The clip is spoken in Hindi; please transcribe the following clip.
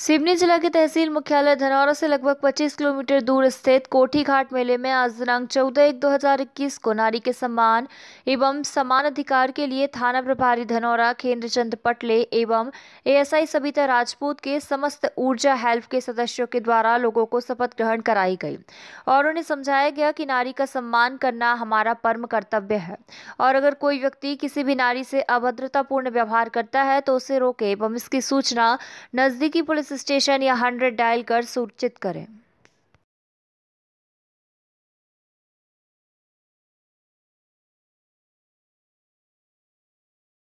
सिवनी जिला के तहसील मुख्यालय धनौरा से लगभग 25 किलोमीटर दूर स्थित कोठी घाट मेले में आज दिनांक 14 एक 2021 को नारी के सम्मान एवं समान अधिकार के लिए थाना प्रभारी धनौरा खेन्द्र चंद पटले एवं एएसआई सबिता राजपूत के समस्त ऊर्जा हेल्प के सदस्यों के द्वारा लोगों को शपथ ग्रहण कराई गई और उन्हें समझाया गया कि नारी का सम्मान करना हमारा परम कर्तव्य है और अगर कोई व्यक्ति किसी भी नारी से अभद्रतापूर्ण व्यवहार करता है तो उसे रोके एवं इसकी सूचना नजदीकी पुलिस स्टेशन या हंड्रेड डायल कर सूचित करें